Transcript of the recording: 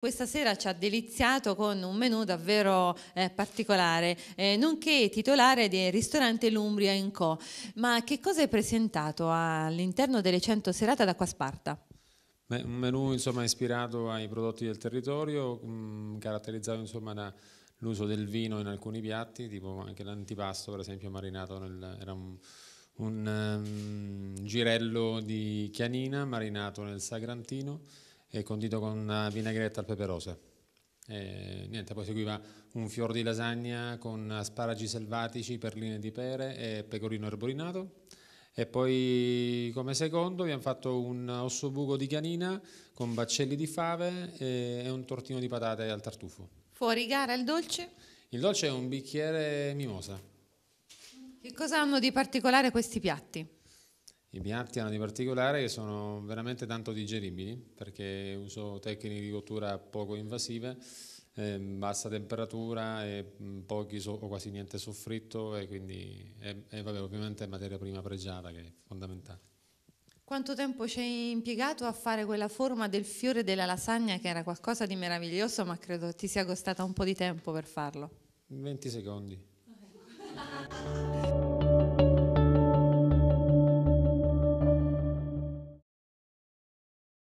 Questa sera ci ha deliziato con un menù davvero eh, particolare, eh, nonché titolare del ristorante L'Umbria Co. Ma che cosa è presentato all'interno delle 100 serate ad Acquasparta? Beh, un menù insomma, ispirato ai prodotti del territorio, mh, mm, caratterizzato dall'uso del vino in alcuni piatti, tipo anche l'antipasto per esempio marinato nel, era un, un um, girello di chianina marinato nel sagrantino e condito con eh, vinagretta al pepe rosa. E, niente, poi seguiva un fior di lasagna con asparagi selvatici, perline di pere e pecorino arborinato. E poi come secondo abbiamo fatto un ossobuco di canina con baccelli di fave e un tortino di patate al tartufo. Fuori gara il dolce? Il dolce è un bicchiere mimosa. Che cosa hanno di particolare questi piatti? I piatti hanno di particolare che sono veramente tanto digeribili perché uso tecniche di cottura poco invasive, eh, bassa temperatura e mm, pochi so o quasi niente soffritto e quindi è, e vabbè, ovviamente è materia prima pregiata che è fondamentale. Quanto tempo ci hai impiegato a fare quella forma del fiore della lasagna che era qualcosa di meraviglioso ma credo ti sia costata un po' di tempo per farlo? 20 secondi.